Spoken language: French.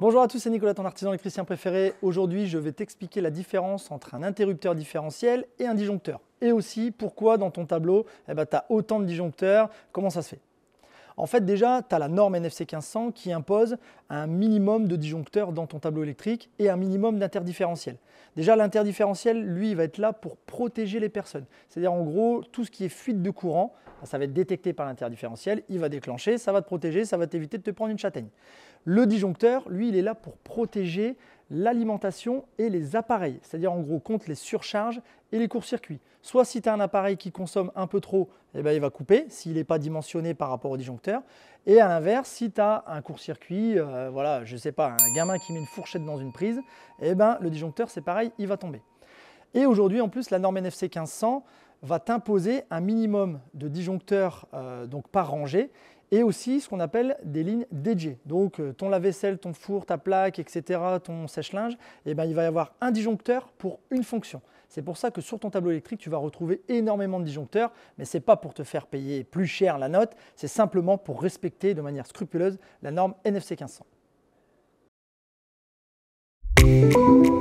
Bonjour à tous, c'est Nicolas, ton artisan électricien préféré. Aujourd'hui, je vais t'expliquer la différence entre un interrupteur différentiel et un disjoncteur. Et aussi pourquoi dans ton tableau, eh ben, tu as autant de disjoncteurs, comment ça se fait. En fait, déjà, tu as la norme NFC 1500 qui impose un minimum de disjoncteurs dans ton tableau électrique et un minimum d'interdifférentiel. Déjà, l'interdifférentiel, lui, va être là pour protéger les personnes. C'est-à-dire, en gros, tout ce qui est fuite de courant, ça va être détecté par l'interdifférentiel, il va déclencher, ça va te protéger, ça va t'éviter de te prendre une châtaigne. Le disjoncteur, lui, il est là pour protéger l'alimentation et les appareils, c'est-à-dire en gros contre les surcharges et les courts-circuits. Soit si tu as un appareil qui consomme un peu trop, eh ben, il va couper s'il n'est pas dimensionné par rapport au disjoncteur. Et à l'inverse, si tu as un court-circuit, euh, voilà, je sais pas, un gamin qui met une fourchette dans une prise, eh ben, le disjoncteur c'est pareil, il va tomber. Et aujourd'hui en plus la norme NFC 1500 va t'imposer un minimum de disjoncteurs euh, donc par rangée et aussi ce qu'on appelle des lignes dédiées. Donc euh, ton lave-vaisselle, ton four, ta plaque, etc., ton sèche-linge, eh ben, il va y avoir un disjoncteur pour une fonction. C'est pour ça que sur ton tableau électrique, tu vas retrouver énormément de disjoncteurs, mais ce n'est pas pour te faire payer plus cher la note, c'est simplement pour respecter de manière scrupuleuse la norme NFC 1500.